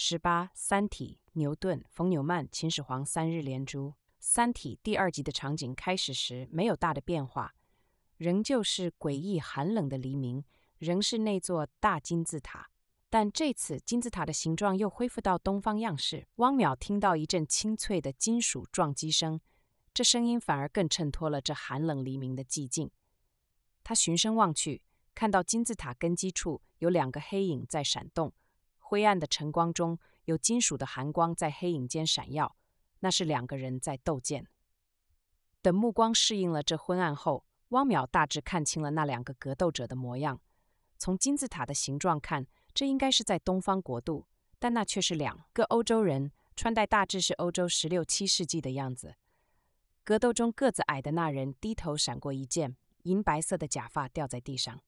十八，《三体》、牛顿、冯纽曼、秦始皇三日连珠，《三体》第二集的场景开始时没有大的变化，仍旧是诡异寒冷的黎明，仍是那座大金字塔，但这次金字塔的形状又恢复到东方样式。汪淼听到一阵清脆的金属撞击声，这声音反而更衬托了这寒冷黎明的寂静。他循声望去，看到金字塔根基处有两个黑影在闪动。灰暗的晨光中，有金属的寒光在黑影间闪耀，那是两个人在斗剑。等目光适应了这昏暗后，汪淼大致看清了那两个格斗者的模样。从金字塔的形状看，这应该是在东方国度，但那却是两个欧洲人，穿戴大致是欧洲十六七世纪的样子。格斗中，个子矮的那人低头闪过一剑，银白色的假发掉在地上。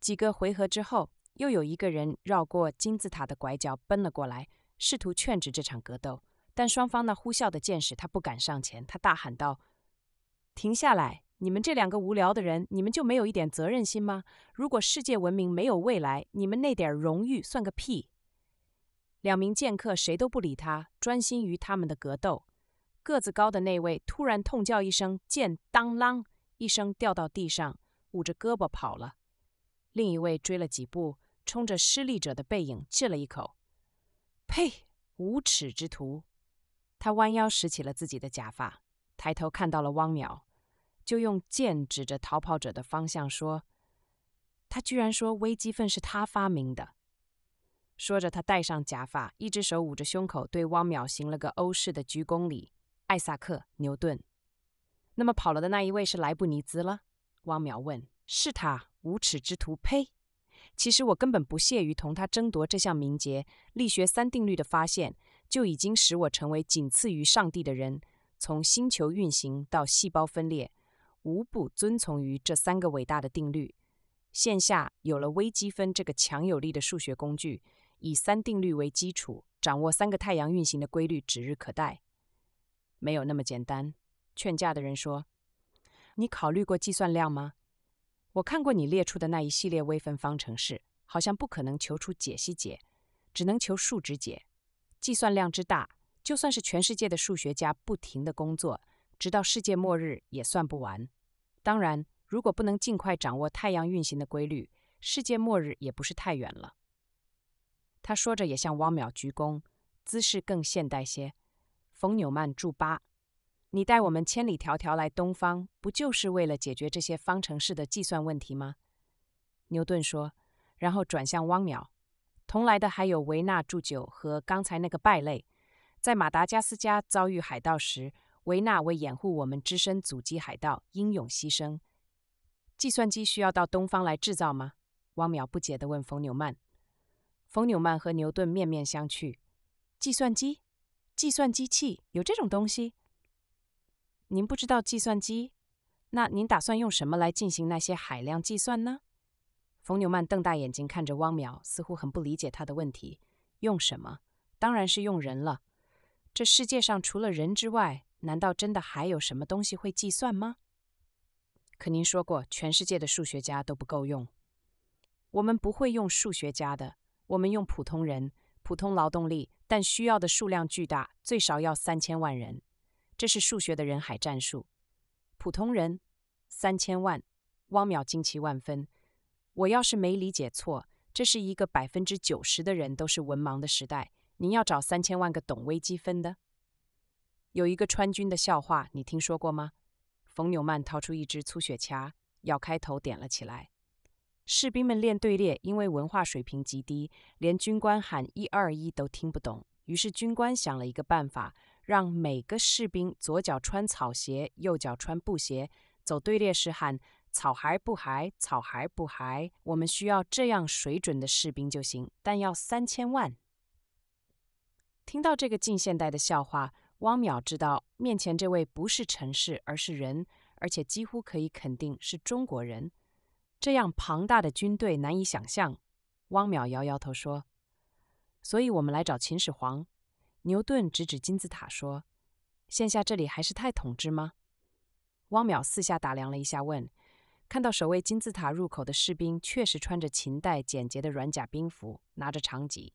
几个回合之后。又有一个人绕过金字塔的拐角奔了过来，试图劝止这场格斗，但双方那呼啸的剑士，他不敢上前。他大喊道：“停下来！你们这两个无聊的人，你们就没有一点责任心吗？如果世界文明没有未来，你们那点荣誉算个屁！”两名剑客谁都不理他，专心于他们的格斗。个子高的那位突然痛叫一声，剑当啷一声掉到地上，捂着胳膊跑了。另一位追了几步。冲着失利者的背影啐了一口，“呸！无耻之徒！”他弯腰拾起了自己的假发，抬头看到了汪淼，就用剑指着逃跑者的方向说：“他居然说微积分是他发明的。”说着，他戴上假发，一只手捂着胸口，对汪淼行了个欧式的鞠躬礼。“艾萨克·牛顿。”“那么跑了的那一位是莱布尼兹了？”汪淼问。“是他，无耻之徒！”“呸。”其实我根本不屑于同他争夺这项名节。力学三定律的发现就已经使我成为仅次于上帝的人。从星球运行到细胞分裂，无不遵从于这三个伟大的定律。线下有了微积分这个强有力的数学工具，以三定律为基础，掌握三个太阳运行的规律指日可待。没有那么简单。劝架的人说：“你考虑过计算量吗？”我看过你列出的那一系列微分方程式，好像不可能求出解析解，只能求数值解。计算量之大，就算是全世界的数学家不停的工作，直到世界末日也算不完。当然，如果不能尽快掌握太阳运行的规律，世界末日也不是太远了。他说着，也向汪淼鞠躬，姿势更现代些。冯纽曼祝八。你带我们千里迢迢来东方，不就是为了解决这些方程式的计算问题吗？牛顿说，然后转向汪淼。同来的还有维纳祝酒和刚才那个败类。在马达加斯加遭遇海盗时，维纳为掩护我们，只身阻击海盗，英勇牺牲。计算机需要到东方来制造吗？汪淼不解地问冯纽曼。冯纽曼和牛顿面面相觑。计算机？计算机器？有这种东西？您不知道计算机，那您打算用什么来进行那些海量计算呢？冯纽曼瞪大眼睛看着汪淼，似乎很不理解他的问题。用什么？当然是用人了。这世界上除了人之外，难道真的还有什么东西会计算吗？可您说过，全世界的数学家都不够用。我们不会用数学家的，我们用普通人、普通劳动力，但需要的数量巨大，最少要三千万人。这是数学的人海战术。普通人三千万，汪淼惊奇万分。我要是没理解错，这是一个百分之九十的人都是文盲的时代。您要找三千万个懂微积分的？有一个川军的笑话，你听说过吗？冯纽曼掏出一支粗雪茄，咬开头点了起来。士兵们练队列，因为文化水平极低，连军官喊一二一都听不懂。于是军官想了一个办法。让每个士兵左脚穿草鞋，右脚穿布鞋，走队列时喊“草鞋布鞋，草鞋布鞋”。我们需要这样水准的士兵就行，但要三千万。听到这个近现代的笑话，汪淼知道面前这位不是陈氏，而是人，而且几乎可以肯定是中国人。这样庞大的军队难以想象。汪淼摇摇头说：“所以我们来找秦始皇。”牛顿指指金字塔说：“现下这里还是太统治吗？”汪淼四下打量了一下，问：“看到守卫金字塔入口的士兵，确实穿着秦代简洁的软甲兵服，拿着长戟。”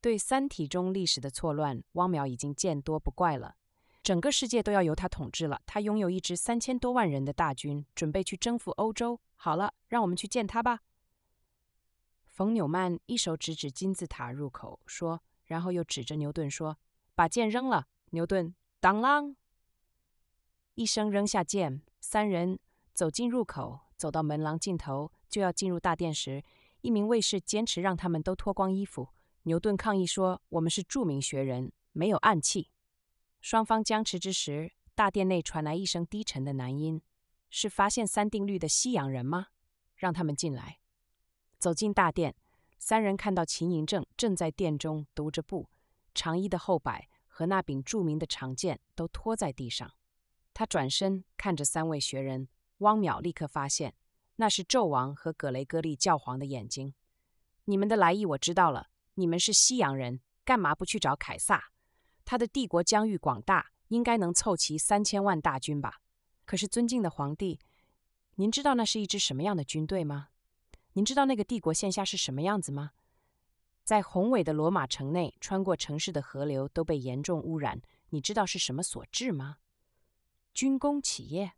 对《三体》中历史的错乱，汪淼已经见多不怪了。整个世界都要由他统治了，他拥有一支三千多万人的大军，准备去征服欧洲。好了，让我们去见他吧。冯纽曼一手指指金字塔入口说。然后又指着牛顿说：“把剑扔了。”牛顿当啷一声扔下剑。三人走进入口，走到门廊尽头，就要进入大殿时，一名卫士坚持让他们都脱光衣服。牛顿抗议说：“我们是著名学人，没有暗器。”双方僵持之时，大殿内传来一声低沉的男音：“是发现三定律的西洋人吗？让他们进来。”走进大殿。三人看到秦嬴政正在殿中踱着步，长衣的后摆和那柄著名的长剑都拖在地上。他转身看着三位学人，汪淼立刻发现那是纣王和葛雷戈利教皇的眼睛。你们的来意我知道了，你们是西洋人，干嘛不去找凯撒？他的帝国疆域广大，应该能凑齐三千万大军吧？可是尊敬的皇帝，您知道那是一支什么样的军队吗？您知道那个帝国线下是什么样子吗？在宏伟的罗马城内，穿过城市的河流都被严重污染。你知道是什么所致吗？军工企业？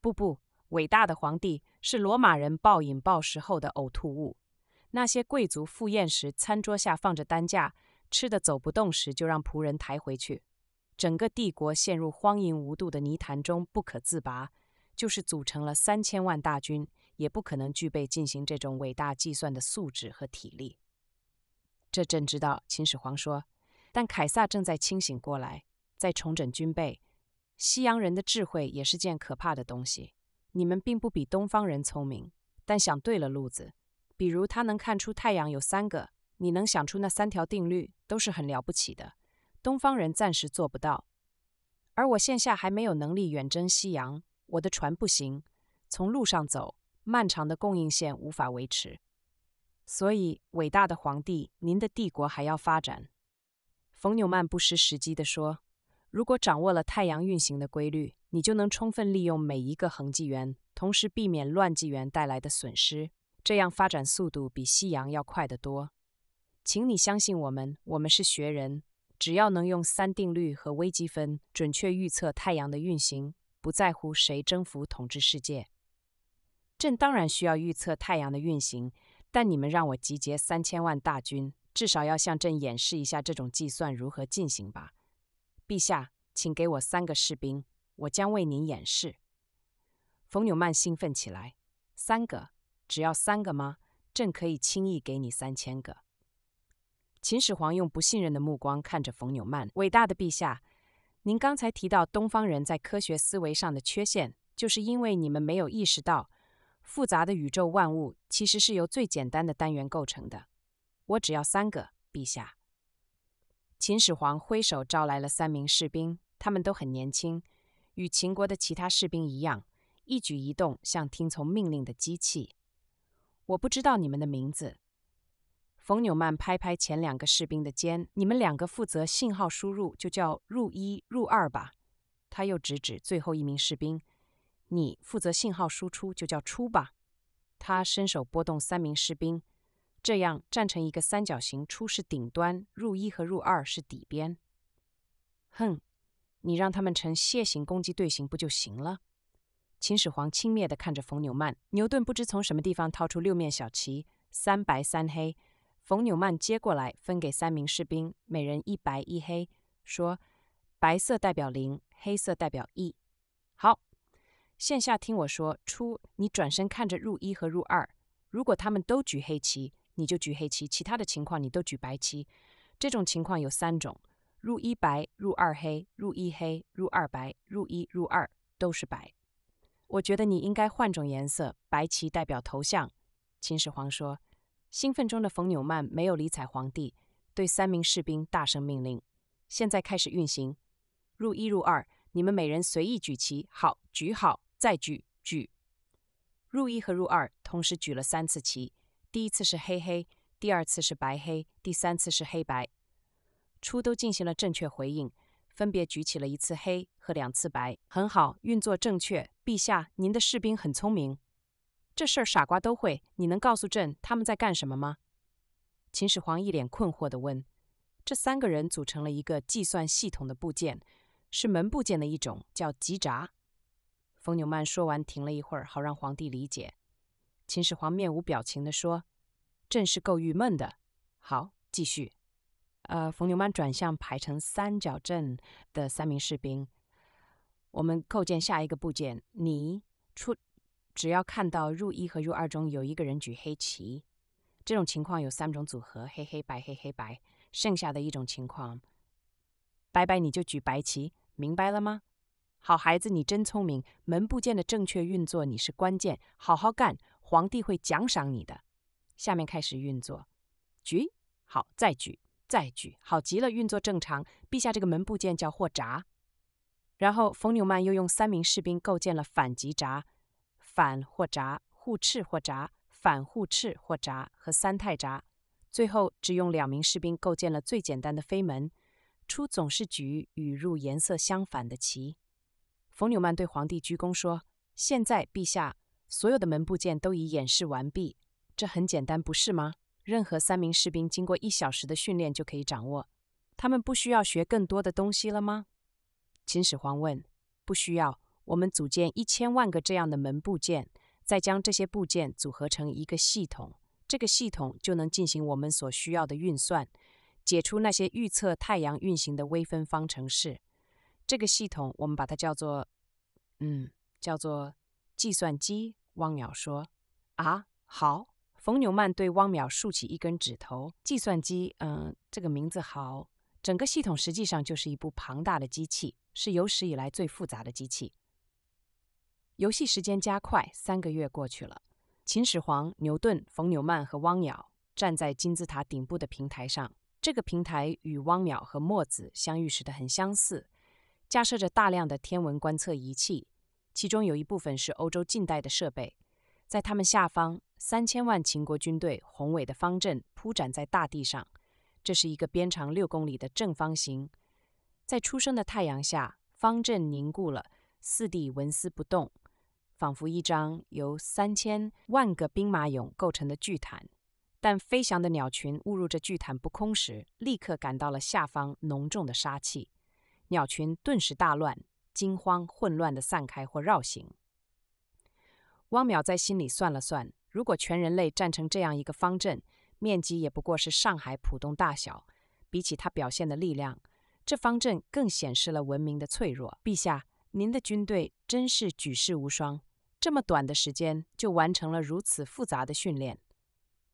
不不，伟大的皇帝是罗马人暴饮暴食后的呕吐物。那些贵族赴宴时，餐桌下放着担架，吃的走不动时就让仆人抬回去。整个帝国陷入荒淫无度的泥潭中不可自拔，就是组成了三千万大军。也不可能具备进行这种伟大计算的素质和体力。这朕知道，秦始皇说。但凯撒正在清醒过来，在重整军备。西洋人的智慧也是件可怕的东西。你们并不比东方人聪明，但想对了路子，比如他能看出太阳有三个，你能想出那三条定律，都是很了不起的。东方人暂时做不到，而我现下还没有能力远征西洋，我的船不行，从路上走。漫长的供应线无法维持，所以伟大的皇帝，您的帝国还要发展。冯纽曼不失时机地说：“如果掌握了太阳运行的规律，你就能充分利用每一个恒纪元，同时避免乱纪元带来的损失。这样发展速度比夕阳要快得多。请你相信我们，我们是学人，只要能用三定律和微积分准确预测太阳的运行，不在乎谁征服统治世界。”朕当然需要预测太阳的运行，但你们让我集结三千万大军，至少要向朕演示一下这种计算如何进行吧。陛下，请给我三个士兵，我将为您演示。冯纽曼兴奋起来：“三个，只要三个吗？朕可以轻易给你三千个。”秦始皇用不信任的目光看着冯纽曼：“伟大的陛下，您刚才提到东方人在科学思维上的缺陷，就是因为你们没有意识到。”复杂的宇宙万物其实是由最简单的单元构成的。我只要三个，陛下。秦始皇挥手招来了三名士兵，他们都很年轻，与秦国的其他士兵一样，一举一动像听从命令的机器。我不知道你们的名字。冯纽曼拍拍前两个士兵的肩，你们两个负责信号输入，就叫入一、入二吧。他又指指最后一名士兵。你负责信号输出，就叫出吧。他伸手拨动三名士兵，这样站成一个三角形，出是顶端，入一和入二是底边。哼，你让他们呈楔形攻击队形不就行了？秦始皇轻蔑地看着冯纽曼。牛顿不知从什么地方掏出六面小旗，三白三黑。冯纽曼接过来，分给三名士兵，每人一白一黑，说：“白色代表零，黑色代表一。”线下听我说，出你转身看着入一和入二，如果他们都举黑棋，你就举黑棋；其他的情况你都举白棋。这种情况有三种：入一白，入二黑；入一黑，入二白；入一入二都是白。我觉得你应该换种颜色，白棋代表头像。秦始皇说：“兴奋中的冯纽曼没有理睬皇帝，对三名士兵大声命令：‘现在开始运行，入一入二，你们每人随意举旗，好，举好。”再举举，入一和入二同时举了三次旗，第一次是黑黑，第二次是白黑，第三次是黑白。初都进行了正确回应，分别举起了一次黑和两次白，很好，运作正确。陛下，您的士兵很聪明，这事儿傻瓜都会。你能告诉朕他们在干什么吗？秦始皇一脸困惑地问：“这三个人组成了一个计算系统的部件，是门部件的一种，叫棘闸。”冯纽曼说完，停了一会儿，好让皇帝理解。秦始皇面无表情地说：“朕是够郁闷的。好，继续。呃，冯纽曼转向排成三角阵的三名士兵，我们构建下一个部件。你出，只要看到入一和入二中有一个人举黑旗，这种情况有三种组合：黑黑白黑黑白。剩下的一种情况，白白你就举白旗，明白了吗？”好孩子，你真聪明。门部件的正确运作，你是关键。好好干，皇帝会奖赏你的。下面开始运作，举好，再举，再举，好极了，运作正常。陛下，这个门部件叫或闸。然后，冯纽曼又用三名士兵构建了反级闸、反或闸、互斥或闸、反互斥或闸和三态闸。最后，只用两名士兵构建了最简单的飞门，出总是举与入颜色相反的旗。冯纽曼对皇帝鞠躬说：“现在，陛下，所有的门部件都已演示完毕。这很简单，不是吗？任何三名士兵经过一小时的训练就可以掌握。他们不需要学更多的东西了吗？”秦始皇问：“不需要。我们组建一千万个这样的门部件，再将这些部件组合成一个系统，这个系统就能进行我们所需要的运算，解出那些预测太阳运行的微分方程式。”这个系统，我们把它叫做，嗯，叫做计算机。汪淼说：“啊，好。”冯纽曼对汪淼竖起一根指头：“计算机，嗯，这个名字好。整个系统实际上就是一部庞大的机器，是有史以来最复杂的机器。”游戏时间加快，三个月过去了。秦始皇、牛顿、冯纽曼和汪淼站在金字塔顶部的平台上，这个平台与汪淼和墨子相遇时的很相似。架设着大量的天文观测仪器，其中有一部分是欧洲近代的设备。在他们下方，三千万秦国军队宏伟的方阵铺展在大地上，这是一个边长六公里的正方形。在初升的太阳下，方阵凝固了，四地纹丝不动，仿佛一张由三千万个兵马俑构成的巨毯。但飞翔的鸟群误入这巨毯不空时，立刻感到了下方浓重的杀气。鸟群顿时大乱，惊慌混乱的散开或绕行。汪淼在心里算了算，如果全人类站成这样一个方阵，面积也不过是上海浦东大小。比起他表现的力量，这方阵更显示了文明的脆弱。陛下，您的军队真是举世无双，这么短的时间就完成了如此复杂的训练。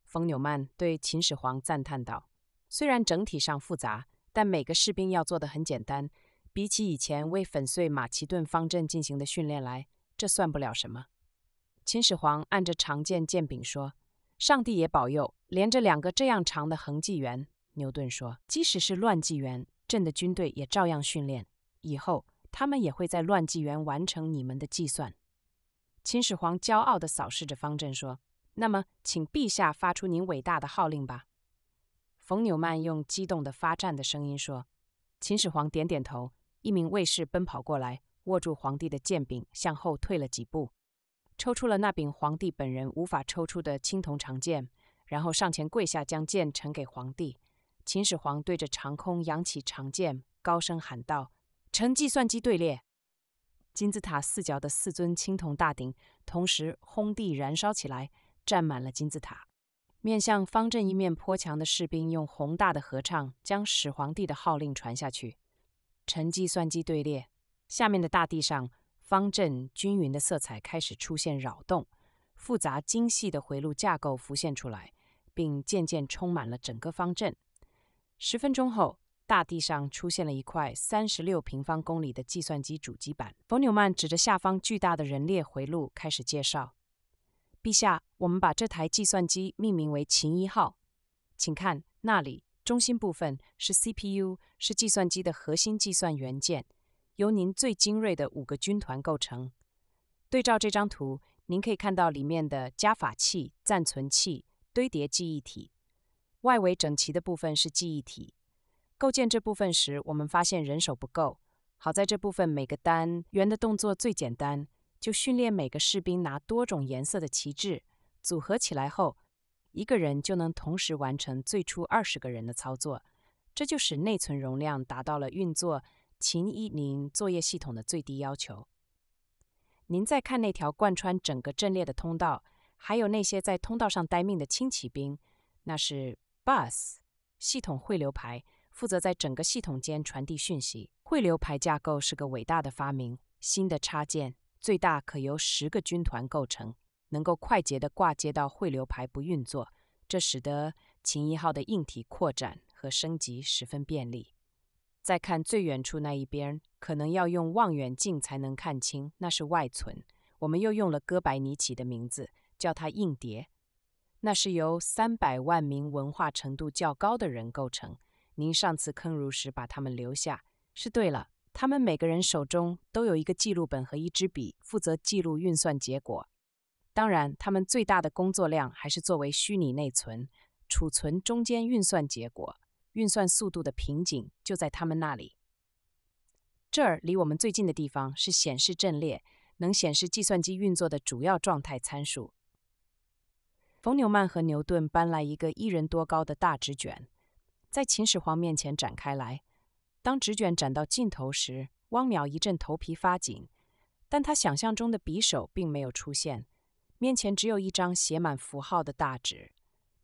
冯纽曼对秦始皇赞叹道：“虽然整体上复杂，但每个士兵要做的很简单。”比起以前为粉碎马其顿方阵进行的训练来，这算不了什么。秦始皇按着长剑剑柄说：“上帝也保佑，连着两个这样长的恒纪元。”牛顿说：“即使是乱纪元，朕的军队也照样训练。以后他们也会在乱纪元完成你们的计算。”秦始皇骄傲地扫视着方阵说：“那么，请陛下发出您伟大的号令吧。”冯纽曼用激动的发颤的声音说：“秦始皇点点头。”一名卫士奔跑过来，握住皇帝的剑柄，向后退了几步，抽出了那柄皇帝本人无法抽出的青铜长剑，然后上前跪下，将剑呈给皇帝。秦始皇对着长空扬起长剑，高声喊道：“呈计算机队列！”金字塔四角的四尊青铜大鼎同时轰地燃烧起来，占满了金字塔。面向方阵一面坡墙的士兵用宏大的合唱将始皇帝的号令传下去。呈计算机队列，下面的大地上方阵均匀的色彩开始出现扰动，复杂精细的回路架构浮现出来，并渐渐充满了整个方阵。十分钟后，大地上出现了一块三十六平方公里的计算机主机板。冯纽曼指着下方巨大的人列回路，开始介绍：“陛下，我们把这台计算机命名为秦一号，请看那里。”中心部分是 CPU，是计算机的核心计算元件，由您最精锐的五个军团构成。对照这张图，您可以看到里面的加法器、暂存器、堆叠记忆体。外围整齐的部分是记忆体。构建这部分时，我们发现人手不够。好在这部分每个单元的动作最简单，就训练每个士兵拿多种颜色的旗帜，组合起来后。一个人就能同时完成最初二十个人的操作，这就使内存容量达到了运作秦一零作业系统的最低要求。您再看那条贯穿整个阵列的通道，还有那些在通道上待命的轻骑兵，那是 bus 系统汇流排，负责在整个系统间传递讯息。汇流排架构是个伟大的发明。新的插件最大可由十个军团构成。能够快捷的挂接到汇流排不运作，这使得秦一号的硬体扩展和升级十分便利。再看最远处那一边，可能要用望远镜才能看清，那是外存。我们又用了哥白尼起的名字，叫它硬碟。那是由三百万名文化程度较高的人构成。您上次坑儒时把他们留下，是对了。他们每个人手中都有一个记录本和一支笔，负责记录运算结果。当然，他们最大的工作量还是作为虚拟内存储存中间运算结果，运算速度的瓶颈就在他们那里。这儿离我们最近的地方是显示阵列，能显示计算机运作的主要状态参数。冯·纽曼和牛顿搬来一个一人多高的大纸卷，在秦始皇面前展开来。当纸卷展到尽头时，汪淼一阵头皮发紧，但他想象中的匕首并没有出现。面前只有一张写满符号的大纸，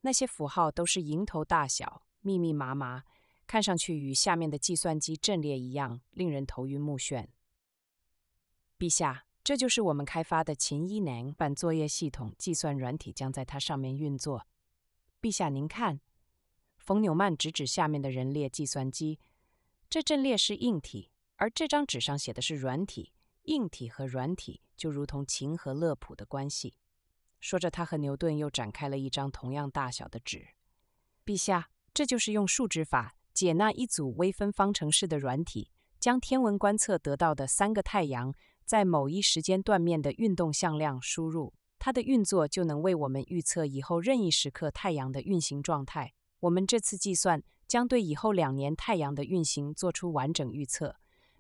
那些符号都是蝇头大小，密密麻麻，看上去与下面的计算机阵列一样，令人头晕目眩。陛下，这就是我们开发的秦一能版作业系统，计算软体将在它上面运作。陛下，您看，冯纽曼直指下面的人列计算机，这阵列是硬体，而这张纸上写的是软体。硬体和软体就如同琴和乐谱的关系。说着，他和牛顿又展开了一张同样大小的纸。陛下，这就是用数值法解那一组微分方程式的软体，将天文观测得到的三个太阳在某一时间段面的运动向量输入，它的运作就能为我们预测以后任意时刻太阳的运行状态。我们这次计算将对以后两年太阳的运行做出完整预测，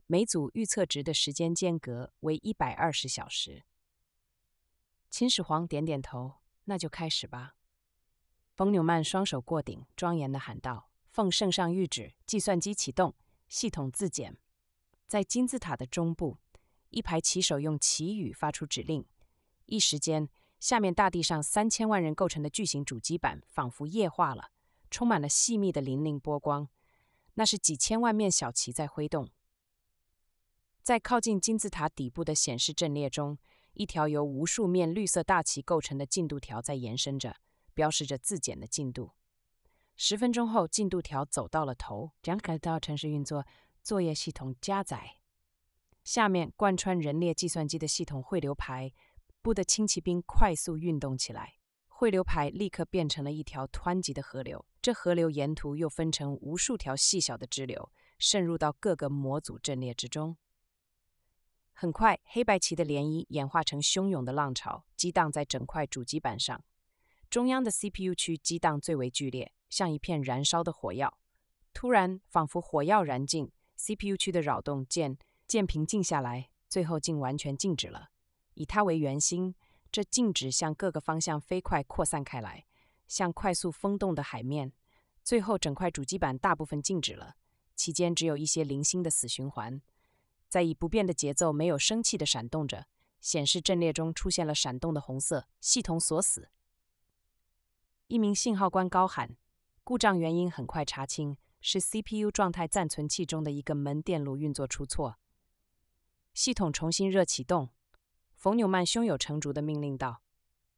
每组预测值的时间间隔为一百二十小时。秦始皇点点头，那就开始吧。冯纽曼双手过顶，庄严地喊道：“奉圣上谕旨，计算机启动，系统自检。”在金字塔的中部，一排旗手用旗语发出指令。一时间，下面大地上三千万人构成的巨型主机板仿佛液化了，充满了细密的粼粼波光。那是几千万面小旗在挥动。在靠近金字塔底部的显示阵列中。一条由无数面绿色大旗构成的进度条在延伸着，标示着自检的进度。十分钟后，进度条走到了头。将改到城市运作作业系统加载。下面贯穿人列计算机的系统汇流排部的轻骑兵快速运动起来，汇流排立刻变成了一条湍急的河流。这河流沿途又分成无数条细小的支流，渗入到各个模组阵列之中。很快，黑白棋的涟漪演化成汹涌的浪潮，激荡在整块主机板上。中央的 CPU 区激荡最为剧烈，像一片燃烧的火药。突然，仿佛火药燃尽，CPU 区的扰动渐渐平静下来，最后竟完全静止了。以它为圆心，这静止向各个方向飞快扩散开来，像快速风动的海面。最后，整块主机板大部分静止了，其间只有一些零星的死循环。在以不变的节奏，没有生气的闪动着，显示阵列中出现了闪动的红色。系统锁死。一名信号官高喊：“故障原因很快查清，是 CPU 状态暂存器中的一个门电路运作出错。”系统重新热启动。冯纽曼胸有成竹地命令道：“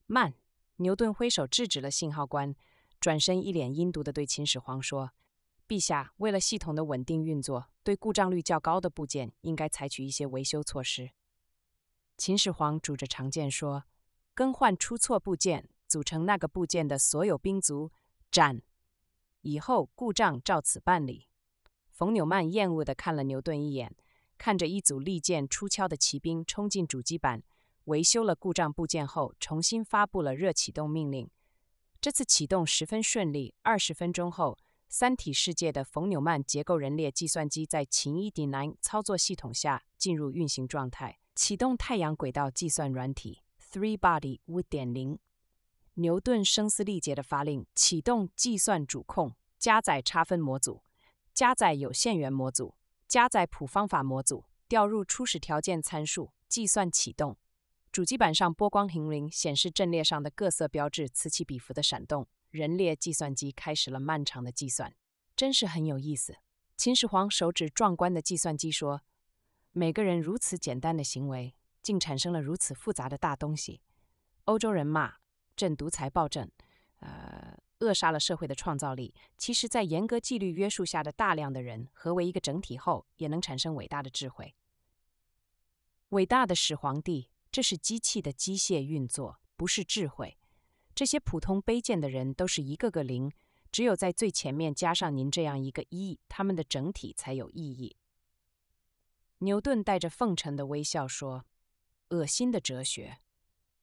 慢！”牛顿挥手制止了信号官，转身一脸阴毒地对秦始皇说。陛下，为了系统的稳定运作，对故障率较高的部件应该采取一些维修措施。秦始皇拄着长剑说：“更换出错部件，组成那个部件的所有兵卒斩。以后故障照此办理。”冯纽曼厌恶地看了牛顿一眼，看着一组利剑出鞘的骑兵冲进主机板，维修了故障部件后，重新发布了热启动命令。这次启动十分顺利，二十分钟后。三体世界的冯纽曼结构人列计算机在秦一丁南操作系统下进入运行状态，启动太阳轨道计算软体 Three Body 点零，牛顿声嘶力竭的发令：启动计算主控，加载差分模组，加载有限元模组，加载谱方法模组，调入初始条件参数，计算启动。主机板上波光粼粼，显示阵列上的各色标志此起彼伏的闪动。人列计算机开始了漫长的计算，真是很有意思。秦始皇手指壮观的计算机说：“每个人如此简单的行为，竟产生了如此复杂的大东西。”欧洲人骂朕独裁暴政，呃，扼杀了社会的创造力。其实，在严格纪律约束下的大量的人合为一个整体后，也能产生伟大的智慧。伟大的始皇帝，这是机器的机械运作，不是智慧。这些普通卑贱的人都是一个个零，只有在最前面加上您这样一个一，他们的整体才有意义。牛顿带着奉承的微笑说：“恶心的哲学。”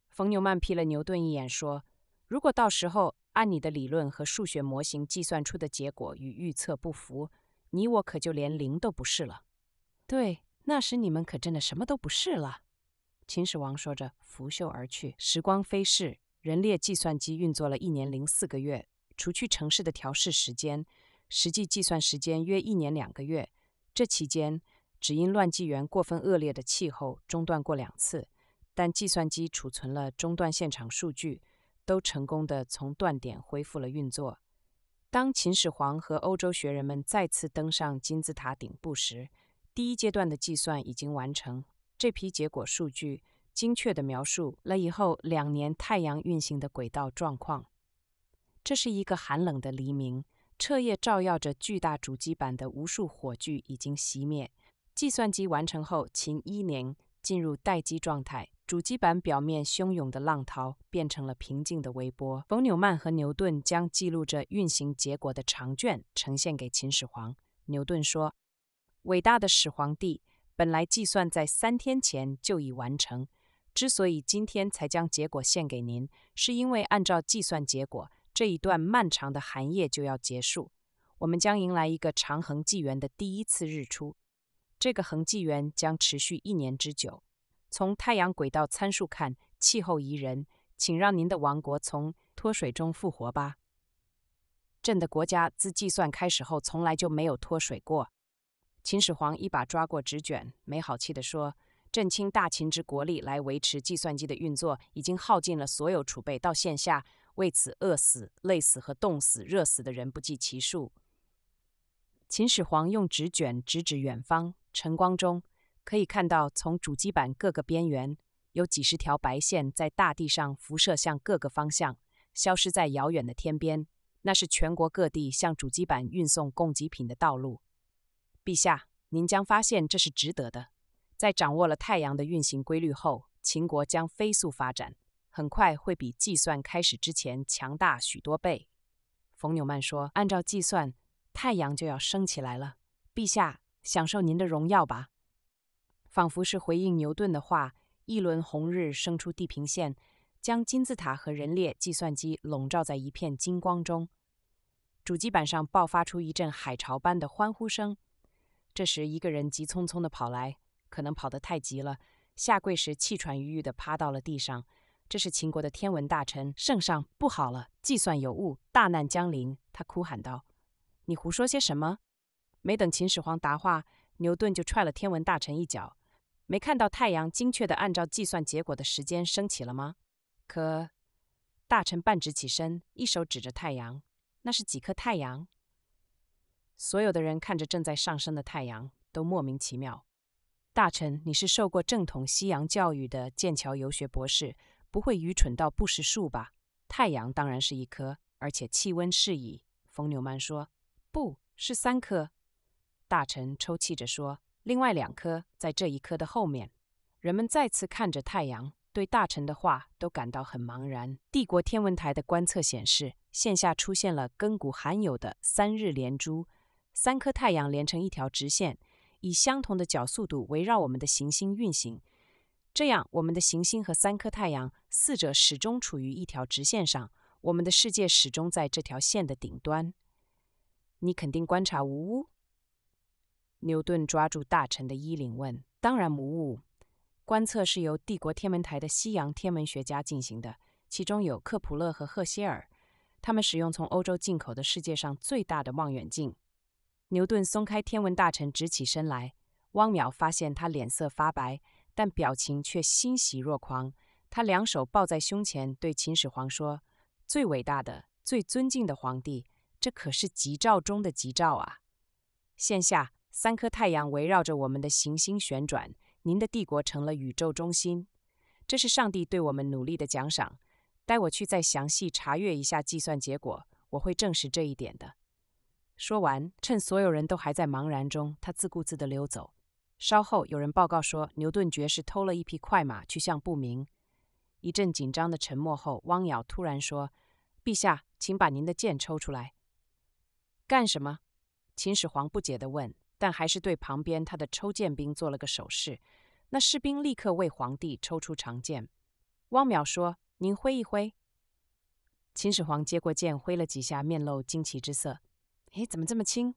冯纽曼瞥了牛顿一眼说：“如果到时候按你的理论和数学模型计算出的结果与预测不符，你我可就连零都不是了。对，那时你们可真的什么都不是了。”秦始皇说着拂袖而去。时光飞逝。人列计算机运作了一年零四个月，除去城市的调试时间，实际计算时间约一年两个月。这期间只因乱纪元过分恶劣的气候中断过两次，但计算机储存了中断现场数据，都成功的从断点恢复了运作。当秦始皇和欧洲学人们再次登上金字塔顶部时，第一阶段的计算已经完成，这批结果数据。精确的描述了以后两年太阳运行的轨道状况。这是一个寒冷的黎明，彻夜照耀着巨大主机板的无数火炬已经熄灭。计算机完成后，秦一宁进入待机状态，主机板表面汹涌的浪涛变成了平静的微波。冯纽曼和牛顿将记录着运行结果的长卷呈现给秦始皇。牛顿说：“伟大的始皇帝，本来计算在三天前就已完成。”之所以今天才将结果献给您，是因为按照计算结果，这一段漫长的寒夜就要结束，我们将迎来一个长恒纪元的第一次日出。这个恒纪元将持续一年之久。从太阳轨道参数看，气候宜人，请让您的王国从脱水中复活吧。朕的国家自计算开始后，从来就没有脱水过。秦始皇一把抓过纸卷，没好气地说。振兴大秦之国力来维持计算机的运作，已经耗尽了所有储备。到线下为此饿死、累死和冻死、热死的人不计其数。秦始皇用纸卷直指远方，晨光中可以看到，从主机板各个边缘有几十条白线在大地上辐射向各个方向，消失在遥远的天边。那是全国各地向主机板运送供给品的道路。陛下，您将发现这是值得的。在掌握了太阳的运行规律后，秦国将飞速发展，很快会比计算开始之前强大许多倍。冯纽曼说：“按照计算，太阳就要升起来了，陛下，享受您的荣耀吧。”仿佛是回应牛顿的话，一轮红日升出地平线，将金字塔和人类计算机笼罩在一片金光中。主机板上爆发出一阵海潮般的欢呼声。这时，一个人急匆匆地跑来。可能跑得太急了，下跪时气喘吁吁地趴到了地上。这是秦国的天文大臣，圣上不好了，计算有误，大难将临。他哭喊道：“你胡说些什么？”没等秦始皇答话，牛顿就踹了天文大臣一脚。没看到太阳精确地按照计算结果的时间升起了吗？可大臣半直起身，一手指着太阳：“那是几颗太阳？”所有的人看着正在上升的太阳，都莫名其妙。大臣，你是受过正统西洋教育的剑桥游学博士，不会愚蠢到不识数吧？太阳当然是一颗，而且气温适宜。冯纽曼说：“不是三颗。”大臣抽泣着说：“另外两颗在这一颗的后面。”人们再次看着太阳，对大臣的话都感到很茫然。帝国天文台的观测显示，线下出现了亘古罕有的三日连珠，三颗太阳连成一条直线。以相同的角速度围绕我们的行星运行，这样我们的行星和三颗太阳四者始终处于一条直线上。我们的世界始终在这条线的顶端。你肯定观察无误？牛顿抓住大臣的衣领问：“当然无误。观测是由帝国天文台的西洋天文学家进行的，其中有克普勒和赫歇尔。他们使用从欧洲进口的世界上最大的望远镜。”牛顿松开天文大臣，直起身来。汪淼发现他脸色发白，但表情却欣喜若狂。他两手抱在胸前，对秦始皇说：“最伟大的、最尊敬的皇帝，这可是吉兆中的吉兆啊！现下三颗太阳围绕着我们的行星旋转，您的帝国成了宇宙中心。这是上帝对我们努力的奖赏。待我去再详细查阅一下计算结果，我会证实这一点的。”说完，趁所有人都还在茫然中，他自顾自地溜走。稍后，有人报告说，牛顿爵士偷了一匹快马，去向不明。一阵紧张的沉默后，汪淼突然说：“陛下，请把您的剑抽出来，干什么？”秦始皇不解地问，但还是对旁边他的抽剑兵做了个手势。那士兵立刻为皇帝抽出长剑。汪淼说：“您挥一挥。”秦始皇接过剑，挥了几下，面露惊奇之色。哎，怎么这么轻？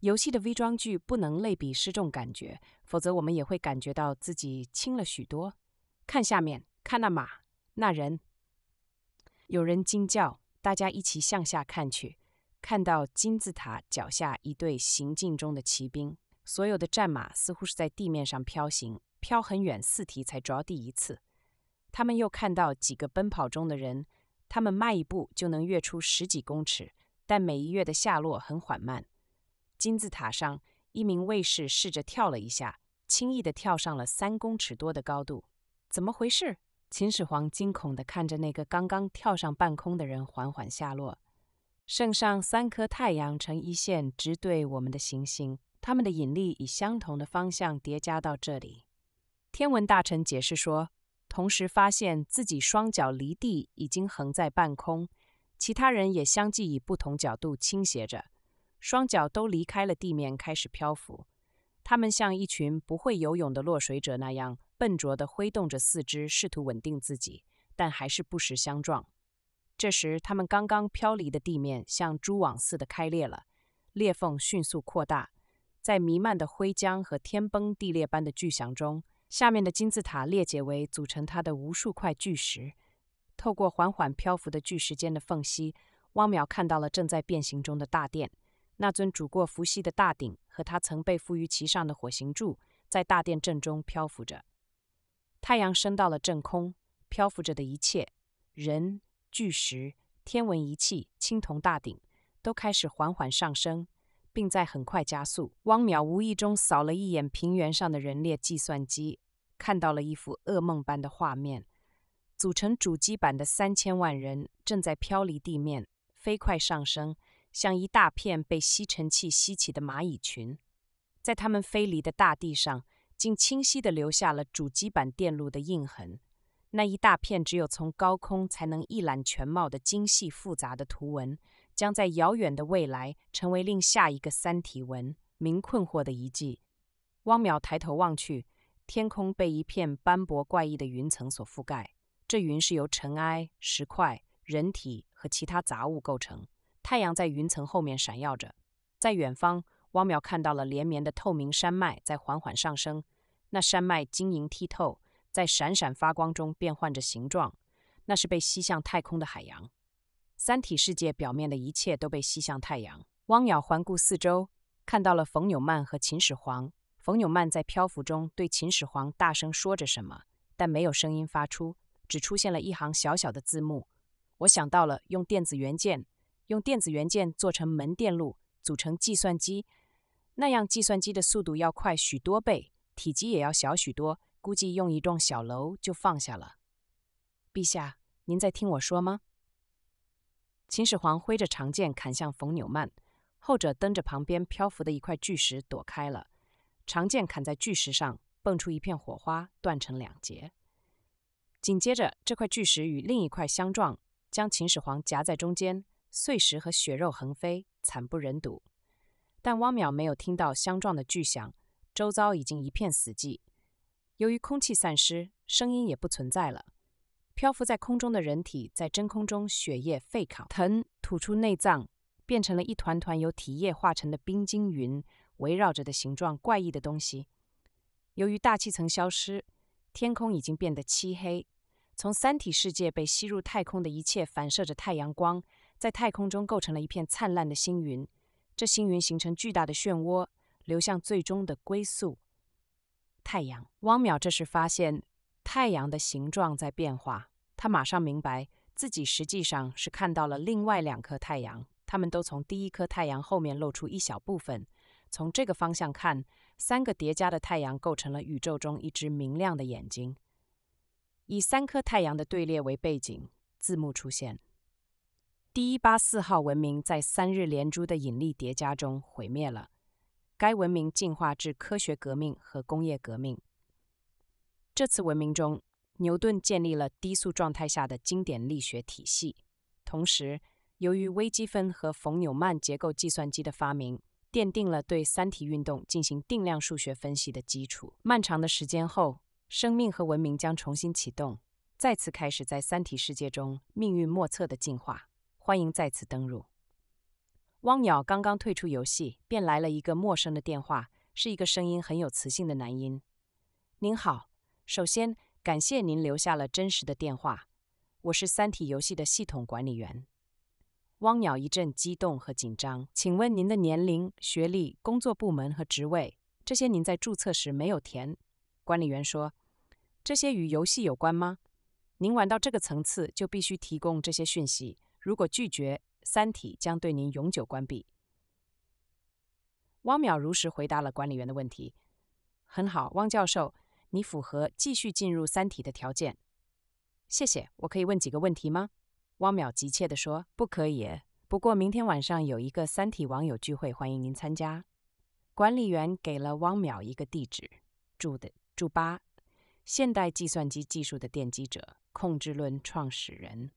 游戏的微装具不能类比失重感觉，否则我们也会感觉到自己轻了许多。看下面，看那马，那人，有人惊叫，大家一起向下看去，看到金字塔脚下一队行进中的骑兵，所有的战马似乎是在地面上飘行，飘很远，四蹄才着地一次。他们又看到几个奔跑中的人，他们迈一步就能跃出十几公尺。但每一月的下落很缓慢。金字塔上，一名卫士试着跳了一下，轻易地跳上了三公尺多的高度。怎么回事？秦始皇惊恐地看着那个刚刚跳上半空的人缓缓下落。圣上，三颗太阳成一线直对我们的行星，它们的引力以相同的方向叠加到这里。天文大臣解释说，同时发现自己双脚离地，已经横在半空。其他人也相继以不同角度倾斜着，双脚都离开了地面，开始漂浮。他们像一群不会游泳的落水者那样笨拙地挥动着四肢，试图稳定自己，但还是不时相撞。这时，他们刚刚漂离的地面像蛛网似的开裂了，裂缝迅速扩大。在弥漫的灰浆和天崩地裂般的巨响中，下面的金字塔裂解为组成它的无数块巨石。透过缓缓漂浮的巨石间的缝隙，汪淼看到了正在变形中的大殿。那尊主过伏羲的大鼎和他曾被赋于其上的火形柱，在大殿正中漂浮着。太阳升到了正空，漂浮着的一切——人、巨石、天文仪器、青铜大鼎——都开始缓缓上升，并在很快加速。汪淼无意中扫了一眼平原上的人列计算机，看到了一幅噩梦般的画面。组成主机板的三千万人正在飘离地面，飞快上升，像一大片被吸尘器吸起的蚂蚁群。在他们飞离的大地上，竟清晰地留下了主机板电路的印痕。那一大片只有从高空才能一览全貌的精细复杂的图文，将在遥远的未来成为令下一个三体文明困惑的遗迹。汪淼抬头望去，天空被一片斑驳怪异的云层所覆盖。这云是由尘埃、石块、人体和其他杂物构成。太阳在云层后面闪耀着。在远方，汪淼看到了连绵的透明山脉在缓缓上升。那山脉晶莹剔透，在闪闪发光中变换着形状。那是被吸向太空的海洋。三体世界表面的一切都被吸向太阳。汪淼环顾四周，看到了冯纽曼和秦始皇。冯纽曼在漂浮中对秦始皇大声说着什么，但没有声音发出。只出现了一行小小的字幕，我想到了用电子元件，用电子元件做成门电路组成计算机，那样计算机的速度要快许多倍，体积也要小许多，估计用一幢小楼就放下了。陛下，您在听我说吗？秦始皇挥着长剑砍向冯纽曼，后者蹬着旁边漂浮的一块巨石躲开了，长剑砍在巨石上，蹦出一片火花，断成两截。紧接着，这块巨石与另一块相撞，将秦始皇夹在中间，碎石和血肉横飞，惨不忍睹。但汪淼没有听到相撞的巨响，周遭已经一片死寂。由于空气散失，声音也不存在了。漂浮在空中的人体在真空中血液沸腾，吐出内脏，变成了一团团由体液化成的冰晶云，围绕着的形状怪异的东西。由于大气层消失，天空已经变得漆黑。从三体世界被吸入太空的一切反射着太阳光，在太空中构成了一片灿烂的星云。这星云形成巨大的漩涡，流向最终的归宿——太阳。汪淼这时发现太阳的形状在变化，他马上明白自己实际上是看到了另外两颗太阳，他们都从第一颗太阳后面露出一小部分。从这个方向看，三个叠加的太阳构成了宇宙中一只明亮的眼睛。以三颗太阳的队列为背景，字幕出现：第一八四号文明在三日连珠的引力叠加中毁灭了。该文明进化至科学革命和工业革命。这次文明中，牛顿建立了低速状态下的经典力学体系。同时，由于微积分和冯纽曼结构计算机的发明，奠定了对三体运动进行定量数学分析的基础。漫长的时间后。生命和文明将重新启动，再次开始在三体世界中命运莫测的进化。欢迎再次登录。汪淼刚刚退出游戏，便来了一个陌生的电话，是一个声音很有磁性的男音：“您好，首先感谢您留下了真实的电话，我是三体游戏的系统管理员。”汪淼一阵激动和紧张。请问您的年龄、学历、工作部门和职位？这些您在注册时没有填。管理员说。这些与游戏有关吗？您玩到这个层次就必须提供这些讯息。如果拒绝，《三体》将对您永久关闭。汪淼如实回答了管理员的问题。很好，汪教授，你符合继续进入《三体》的条件。谢谢，我可以问几个问题吗？汪淼急切地说：“不可以。”不过，明天晚上有一个《三体》网友聚会，欢迎您参加。管理员给了汪淼一个地址，住的住八。现代计算机技术的奠基者，控制论创始人。